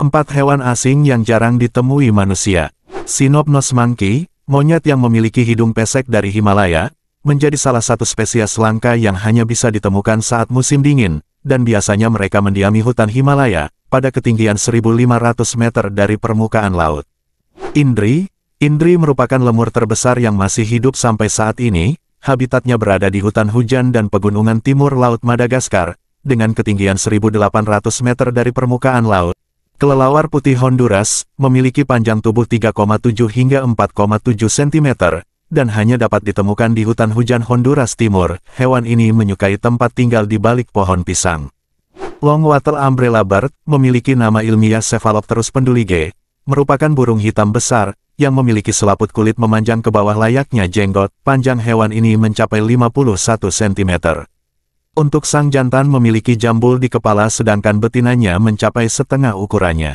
Empat hewan asing yang jarang ditemui manusia. Sinopnos monkey, monyet yang memiliki hidung pesek dari Himalaya, menjadi salah satu spesies langka yang hanya bisa ditemukan saat musim dingin, dan biasanya mereka mendiami hutan Himalaya, pada ketinggian 1.500 meter dari permukaan laut. Indri, Indri merupakan lemur terbesar yang masih hidup sampai saat ini, habitatnya berada di hutan hujan dan pegunungan timur Laut Madagaskar, dengan ketinggian 1.800 meter dari permukaan laut. Kelelawar putih Honduras memiliki panjang tubuh 3,7 hingga 4,7 cm, dan hanya dapat ditemukan di hutan hujan Honduras Timur. Hewan ini menyukai tempat tinggal di balik pohon pisang. Longwater umbrella bird memiliki nama ilmiah Cephalopterus pendulige, merupakan burung hitam besar yang memiliki selaput kulit memanjang ke bawah layaknya jenggot. Panjang hewan ini mencapai 51 cm. Untuk sang jantan memiliki jambul di kepala sedangkan betinanya mencapai setengah ukurannya.